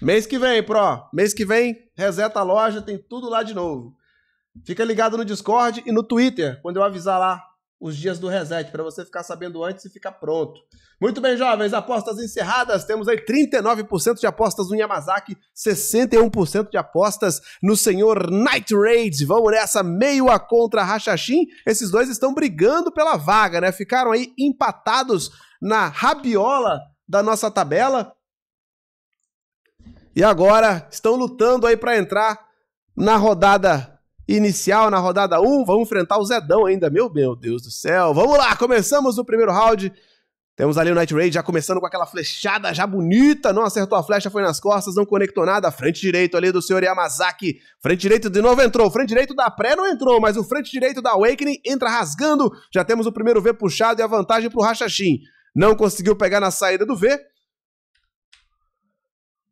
Mês que vem, Pro. Mês que vem, reseta a loja, tem tudo lá de novo. Fica ligado no Discord e no Twitter, quando eu avisar lá os dias do reset, para você ficar sabendo antes e ficar pronto. Muito bem, jovens, apostas encerradas. Temos aí 39% de apostas no Yamazaki, 61% de apostas no senhor Night Raid. Vamos nessa, meio a contra Rachachim. Esses dois estão brigando pela vaga, né? Ficaram aí empatados na rabiola da nossa tabela e agora estão lutando aí para entrar na rodada inicial, na rodada 1. Vamos enfrentar o Zedão ainda, meu, meu Deus do céu. Vamos lá, começamos o primeiro round. Temos ali o Night Raid já começando com aquela flechada já bonita, não acertou a flecha, foi nas costas, não conectou nada. Frente direito ali do senhor Yamazaki. Frente direito de novo entrou, frente direito da pré não entrou, mas o frente direito da Awakening entra rasgando. Já temos o primeiro V puxado e a vantagem pro Rachashin. Não conseguiu pegar na saída do V.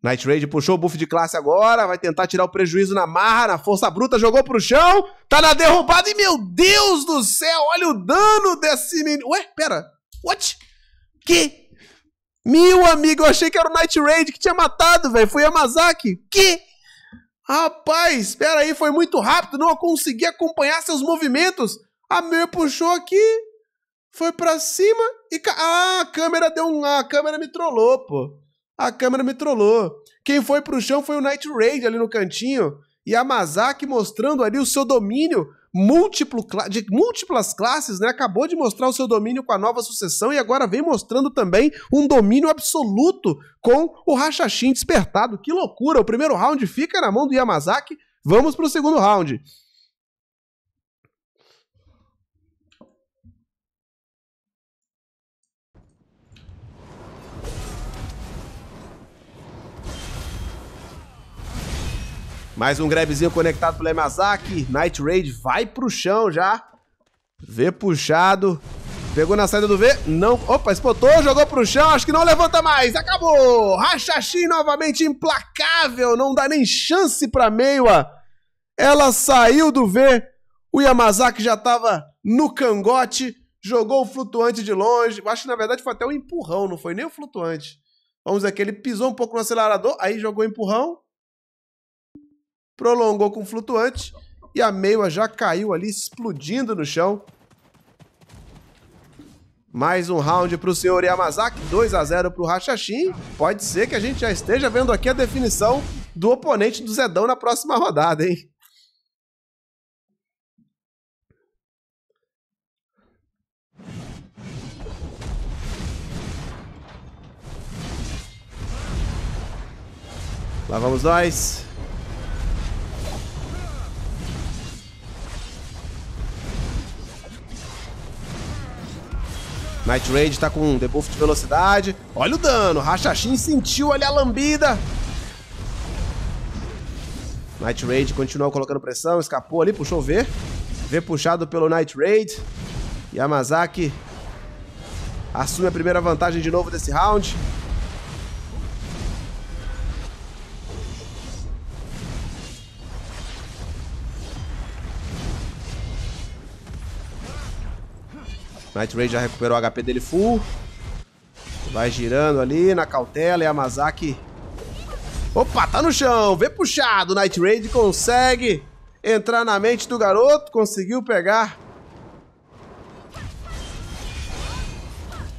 Night Raid puxou o buff de classe agora, vai tentar tirar o prejuízo na marra, na força bruta, jogou pro chão, tá na derrubada e meu Deus do céu, olha o dano desse menino. Ué, pera, what? Que? Meu amigo, eu achei que era o Night Raid que tinha matado, velho, foi Yamazaki. Que? Rapaz, pera aí, foi muito rápido, não consegui acompanhar seus movimentos. A meia puxou aqui, foi pra cima e... Ah, a câmera deu um... A câmera me trollou, pô. A câmera me trollou. Quem foi pro chão foi o Night Raid ali no cantinho. E a Masaki mostrando ali o seu domínio múltiplo, de múltiplas classes, né? Acabou de mostrar o seu domínio com a nova sucessão e agora vem mostrando também um domínio absoluto com o Rachachim despertado. Que loucura! O primeiro round fica na mão do Yamazaki. Vamos pro segundo round. Mais um grevezinho conectado pelo Yamazaki. Night Raid vai pro chão já. V puxado. Pegou na saída do V. Não. Opa, espotou, jogou pro chão. Acho que não levanta mais. Acabou. Rachachim novamente implacável. Não dá nem chance pra Meiwa. Ela saiu do V. O Yamazaki já tava no cangote. Jogou o flutuante de longe. Acho que na verdade foi até um empurrão, não foi nem o flutuante. Vamos aqui, ele pisou um pouco no acelerador, aí jogou empurrão, prolongou com flutuante e a Meiwa já caiu ali, explodindo no chão. Mais um round para o senhor Yamazaki, 2 a 0 para o Rachashin. Pode ser que a gente já esteja vendo aqui a definição do oponente do Zedão na próxima rodada, hein? Lá vamos nós. Night Raid tá com um debuff de velocidade. Olha o dano. Rachachin sentiu ali a lambida. Night Raid continua colocando pressão. Escapou ali, puxou o V. V puxado pelo Night Raid. Yamazaki assume a primeira vantagem de novo desse round. Night Raid já recuperou o HP dele full. Vai girando ali na cautela e a Masaki... Opa, tá no chão, vê puxado, Night Raid consegue entrar na mente do garoto, conseguiu pegar.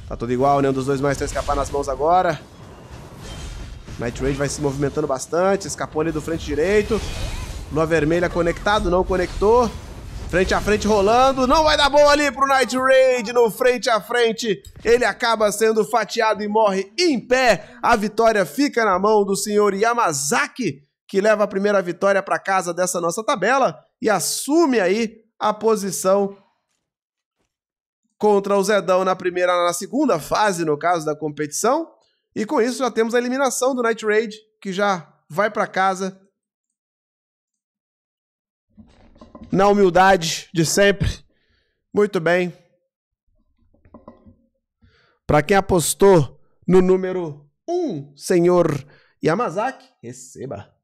Tá tudo igual, nenhum dos dois mais tem escapar nas mãos agora. Night Raid vai se movimentando bastante, escapou ali do frente direito. Lua vermelha conectado, não conectou. Frente a frente rolando, não vai dar bom ali pro Night Raid no frente a frente. Ele acaba sendo fatiado e morre em pé. A vitória fica na mão do senhor Yamazaki, que leva a primeira vitória para casa dessa nossa tabela e assume aí a posição contra o Zedão na primeira, na segunda fase, no caso da competição. E com isso já temos a eliminação do Night Raid, que já vai para casa na humildade de sempre. Muito bem. Para quem apostou no número 1, um, senhor Yamazaki, receba.